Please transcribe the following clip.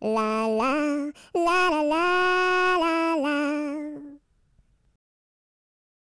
la